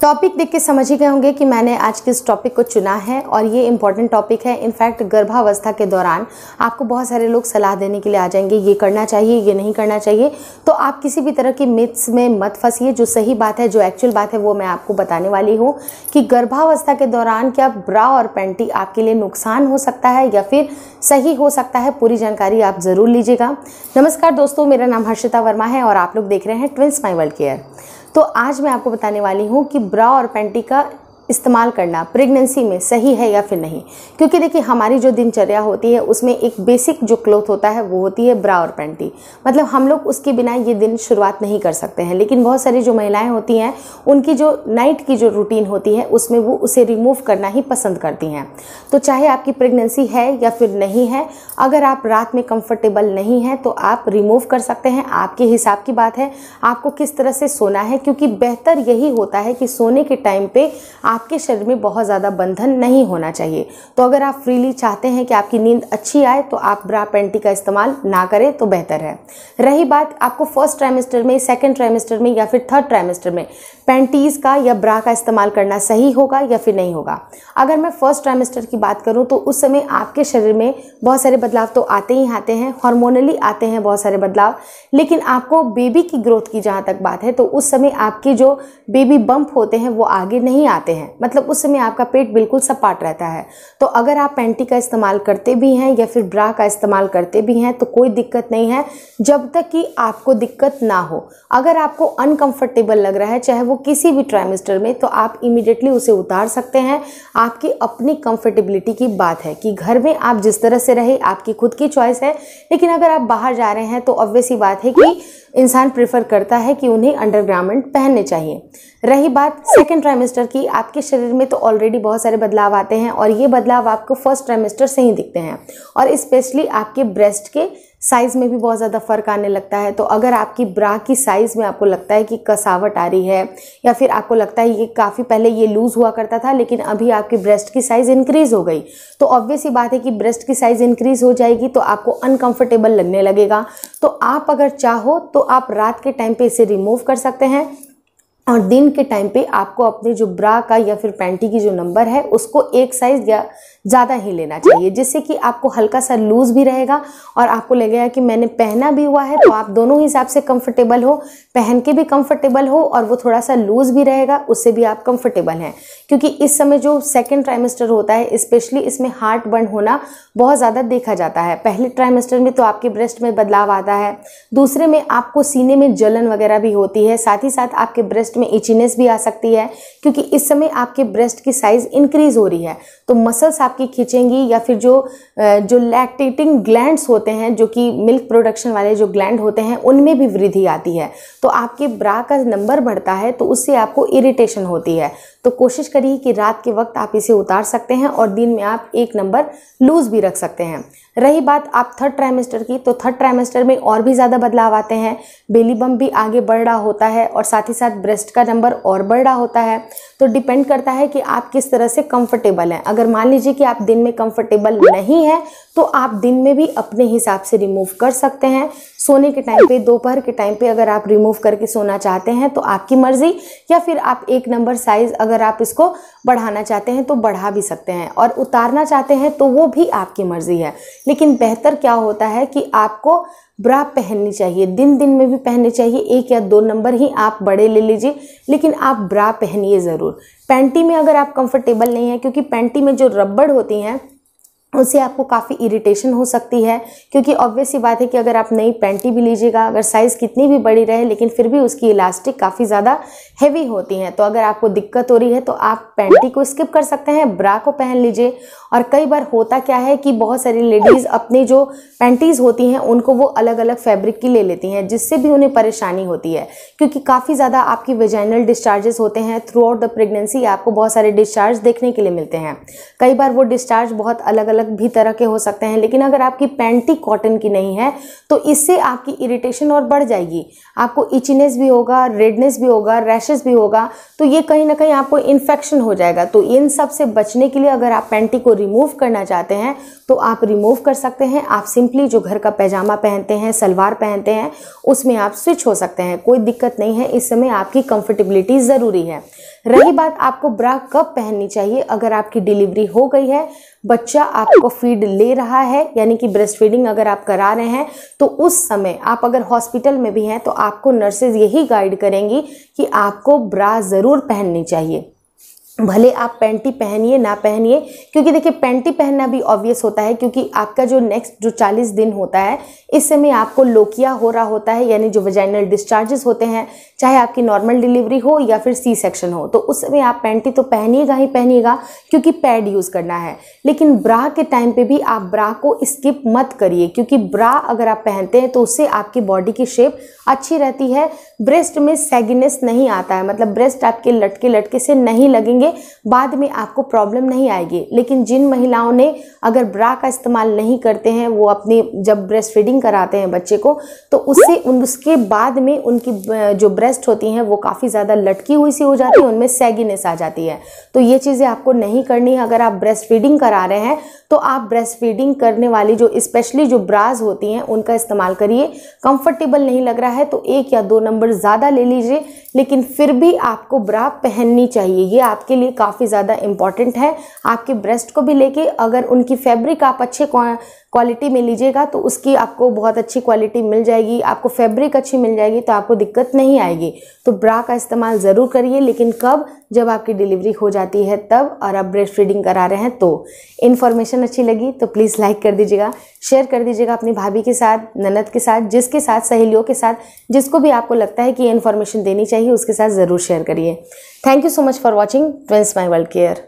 topic देख के समझ ही गए होंगे कि मैंने आज किस टॉपिक को चुना है और ये इंपॉर्टेंट टॉपिक है इनफैक्ट गर्भावस्था के दौरान आपको बहुत सारे लोग सलाह देने के लिए आ जाएंगे ये करना चाहिए ये नहीं करना चाहिए तो आप किसी भी तरह की मिथ्स में मत फंसिए जो सही बात है जो एक्चुअल बात है वो मैं आपको बताने वाली हूँ कि गर्भावस्था के दौरान क्या ब्रा और पैंटी आपके लिए नुकसान हो सकता है या फिर सही हो सकता है पूरी जानकारी आप ज़रूर लीजिएगा नमस्कार दोस्तों मेरा नाम हर्षिता वर्मा है और आप लोग देख रहे हैं ट्विंस माई वर्ल्ड केयर तो आज मैं आपको बताने वाली हूँ कि ब्रा और पेंटी का इस्तेमाल करना प्रेगनेंसी में सही है या फिर नहीं क्योंकि देखिए हमारी जो दिनचर्या होती है उसमें एक बेसिक जो क्लोथ होता है वो होती है ब्रा और पैंटी मतलब हम लोग उसके बिना ये दिन शुरुआत नहीं कर सकते हैं लेकिन बहुत सारी जो महिलाएं होती हैं उनकी जो नाइट की जो रूटीन होती है उसमें वो उसे रिमूव करना ही पसंद करती हैं तो चाहे आपकी प्रेगनेंसी है या फिर नहीं है अगर आप रात में कम्फर्टेबल नहीं हैं तो आप रिमूव कर सकते हैं आपके हिसाब की बात है आपको किस तरह से सोना है क्योंकि बेहतर यही होता है कि सोने के टाइम पर आप आपके शरीर में बहुत ज़्यादा बंधन नहीं होना चाहिए तो अगर आप फ्रीली चाहते हैं कि आपकी नींद अच्छी आए तो आप ब्रा पेंटी का इस्तेमाल ना करें तो बेहतर है रही बात आपको फर्स्ट ट्राइमेस्टर में सेकेंड ट्राइमेस्टर में या फिर थर्ड ट्राइमेस्टर में पेंटीज का या ब्रा का इस्तेमाल करना सही होगा या फिर नहीं होगा अगर मैं फर्स्ट ट्राइमेस्टर की बात करूँ तो उस समय आपके शरीर में बहुत सारे बदलाव तो आते ही आते हैं हॉर्मोनली आते हैं बहुत सारे बदलाव लेकिन आपको बेबी की ग्रोथ की जहाँ तक बात है तो उस समय आपके जो बेबी बम्प होते हैं वो आगे नहीं आते हैं हैं मतलब उस समय आपका पेट बिल्कुल सपाट रहता है तो अगर आप पैंटी का इस्तेमाल करते भी हैं या फिर ब्रा का इस्तेमाल करते भी हैं तो कोई दिक्कत नहीं है जब तक कि आपको दिक्कत ना हो अगर आपको अनकंफर्टेबल लग रहा है चाहे वो किसी भी ट्राइमेस्टर में तो आप इमिडिएटली उसे उतार सकते हैं आपकी अपनी कंफर्टेबिलिटी की बात है कि घर में आप जिस तरह से रहे आपकी खुद की चॉइस है लेकिन अगर आप बाहर जा रहे हैं तो ऑब्वियस ही बात है कि इंसान प्रेफर करता है कि उन्हें अंडरग्रामेंट पहनने चाहिए रही बात सेकेंड ट्राइमेस्टर की आपकी आपके शरीर में तो ऑलरेडी बहुत सारे बदलाव आते हैं और ये बदलाव आपको फर्स्ट ट्रेमेस्टर से ही दिखते हैं और स्पेशली आपके ब्रेस्ट के साइज़ में भी बहुत ज़्यादा फ़र्क आने लगता है तो अगर आपकी ब्रा की साइज़ में आपको लगता है कि कसावट आ रही है या फिर आपको लगता है ये काफ़ी पहले ये लूज़ हुआ करता था लेकिन अभी आपकी ब्रेस्ट की साइज़ इंक्रीज़ हो गई तो ऑब्वियस ही बात है कि ब्रेस्ट की साइज़ इंक्रीज़ हो जाएगी तो आपको अनकम्फर्टेबल लगने लगेगा तो आप अगर चाहो तो आप रात के टाइम पर इसे रिमूव कर सकते हैं और दिन के टाइम पे आपको अपने जो ब्रा का या फिर पैंटी की जो नंबर है उसको एक साइज या ज़्यादा ही लेना चाहिए जिससे कि आपको हल्का सा लूज भी रहेगा और आपको लगेगा कि मैंने पहना भी हुआ है तो आप दोनों हिसाब से कंफर्टेबल हो पहन के भी कंफर्टेबल हो और वो थोड़ा सा लूज भी रहेगा उससे भी आप कंफर्टेबल हैं क्योंकि इस समय जो सेकेंड ट्राइमेस्टर होता है स्पेशली इसमें हार्ट बर्न होना बहुत ज़्यादा देखा जाता है पहले ट्राइमेस्टर में तो आपके ब्रेस्ट में बदलाव आता है दूसरे में आपको सीने में जलन वगैरह भी होती है साथ ही साथ आपके ब्रेस्ट ब्रेस्ट में इचीनेस भी आ सकती है क्योंकि इस समय आपके ब्रेस्ट की साइज इंक्रीज हो रही है तो मसल्स आपकी खींचेंगी या फिर जो जो लैक्टेटिंग ग्लैंड्स होते हैं जो कि मिल्क प्रोडक्शन वाले जो ग्लैंड होते हैं उनमें भी वृद्धि आती है तो आपके ब्रा का नंबर बढ़ता है तो उससे आपको इरिटेशन होती है तो कोशिश करिए कि रात के वक्त आप इसे उतार सकते हैं और दिन में आप एक नंबर लूज भी रख सकते हैं रही बात आप थर्ड ट्राइमेस्टर की तो थर्ड ट्राइमेस्टर में और भी ज़्यादा बदलाव आते हैं बेली बम भी आगे बढ़ रहा होता है और साथ ही साथ ब्रेस्ट का नंबर और बढ़ रहा होता है तो डिपेंड करता है कि आप किस तरह से कंफर्टेबल हैं अगर मान लीजिए कि आप दिन में कंफर्टेबल नहीं हैं तो आप दिन में भी अपने हिसाब से रिमूव कर सकते हैं सोने के टाइम पर दोपहर के टाइम पर अगर आप रिमूव करके सोना चाहते हैं तो आपकी मर्ज़ी या फिर आप एक नंबर साइज़ अगर आप इसको बढ़ाना चाहते हैं तो बढ़ा भी सकते हैं और उतारना चाहते हैं तो वो भी आपकी मर्ज़ी है लेकिन बेहतर क्या होता है कि आपको ब्रा पहननी चाहिए दिन दिन में भी पहननी चाहिए एक या दो नंबर ही आप बड़े ले लीजिए लेकिन आप ब्रा पहनिए ज़रूर पैंटी में अगर आप कंफर्टेबल नहीं हैं क्योंकि पैंटी में जो रबड़ होती हैं उससे आपको काफ़ी इरिटेशन हो सकती है क्योंकि ऑब्वियस ही बात है कि अगर आप नई पैंटी भी लीजिएगा अगर साइज़ कितनी भी बड़ी रहे लेकिन फिर भी उसकी इलास्टिक काफ़ी ज़्यादा हैवी होती हैं तो अगर आपको दिक्कत हो रही है तो आप पैंटी को स्किप कर सकते हैं ब्रा को पहन लीजिए और कई बार होता क्या है कि बहुत सारी लेडीज़ अपनी जो पैंटीज़ होती हैं उनको वो अलग अलग फैब्रिक की ले लेती हैं जिससे भी उन्हें परेशानी होती है क्योंकि काफ़ी ज़्यादा आपकी वेजाइनल डिस्चार्जेस होते हैं थ्रू आउट द प्रेगनेंसी आपको बहुत सारे डिस्चार्ज देखने के लिए मिलते हैं कई बार वो डिस्चार्ज बहुत अलग अलग अलग भी तरह के हो सकते हैं लेकिन अगर आपकी पैंटी कॉटन की नहीं है तो इससे आपकी इरिटेशन और बढ़ जाएगी आपको इचिनेस भी होगा रेडनेस भी होगा रैशेस भी होगा तो ये कहीं ना कहीं आपको इन्फेक्शन हो जाएगा तो इन सब से बचने के लिए अगर आप पैंटी को रिमूव करना चाहते हैं तो आप रिमूव कर सकते हैं आप सिंपली जो घर का पैजामा पहनते हैं सलवार पहनते हैं उसमें आप स्विच हो सकते हैं कोई दिक्कत नहीं है इस समय आपकी कंफर्टेबिलिटी ज़रूरी है रही बात आपको ब्रा कब पहननी चाहिए अगर आपकी डिलीवरी हो गई है बच्चा आपको फीड ले रहा है यानी कि ब्रेस्ट फीडिंग अगर आप करा रहे हैं तो उस समय आप अगर हॉस्पिटल में भी हैं तो आपको नर्सेज यही गाइड करेंगी कि आपको ब्रा ज़रूर पहननी चाहिए भले आप पैंटी पहनिए ना पहनिए क्योंकि देखिए पैंटी पहनना भी ऑब्वियस होता है क्योंकि आपका जो नेक्स्ट जो 40 दिन होता है इस समय आपको लोकिया हो रहा होता है यानी जो वजाइनल डिस्चार्जेस होते हैं चाहे आपकी नॉर्मल डिलीवरी हो या फिर सी सेक्शन हो तो उस समय आप पैंटी तो पहनिएगा ही पहनिएगा क्योंकि पैड यूज़ करना है लेकिन ब्रा के टाइम पर भी आप ब्रा को स्किप मत करिए क्योंकि ब्रा अगर आप पहनते हैं तो उससे आपकी बॉडी की शेप अच्छी रहती है ब्रेस्ट में सेगिनेस नहीं आता है मतलब ब्रेस्ट आपके लटके लटके से नहीं लगेंगे करेंगे बाद में आपको प्रॉब्लम नहीं आएगी लेकिन जिन महिलाओं ने अगर ब्रा का इस्तेमाल नहीं करते हैं वो अपनी जब ब्रेस्ट फीडिंग कराते हैं बच्चे को तो उससे उन उसके बाद में उनकी जो ब्रेस्ट होती हैं वो काफ़ी ज़्यादा लटकी हुई सी हो जाती है उनमें सैगीनेस आ जाती है तो ये चीज़ें आपको नहीं करनी है अगर आप ब्रेस्ट फीडिंग करा रहे हैं तो आप ब्रेस्ट फीडिंग करने वाली जो स्पेशली जो ब्राज होती हैं उनका इस्तेमाल करिए कंफर्टेबल नहीं लग रहा है तो एक या दो नंबर ज़्यादा ले लीजिए लेकिन फिर भी आपको ब्रा पहननी चाहिए ये आपके लिए काफ़ी ज़्यादा इम्पॉर्टेंट है आपके ब्रेस्ट को भी लेके अगर उनकी फैब्रिक आप अच्छे क्वालिटी में लीजिएगा तो उसकी आपको बहुत अच्छी क्वालिटी मिल जाएगी आपको फैब्रिक अच्छी मिल जाएगी तो आपको दिक्कत नहीं आएगी तो ब्रा का इस्तेमाल ज़रूर करिए लेकिन कब जब आपकी डिलीवरी हो जाती है तब और आप ब्रेस्ट फीडिंग करा रहे हैं तो इन्फॉर्मेशन अच्छी लगी तो प्लीज़ लाइक कर दीजिएगा शेयर कर दीजिएगा अपनी भाभी के साथ ननद के साथ जिसके साथ सहेलियों के साथ जिसको भी आपको लगता है कि ये इन्फॉर्मेशन देनी चाहिए उसके साथ ज़रूर शेयर करिए thank you so much for watching wins my world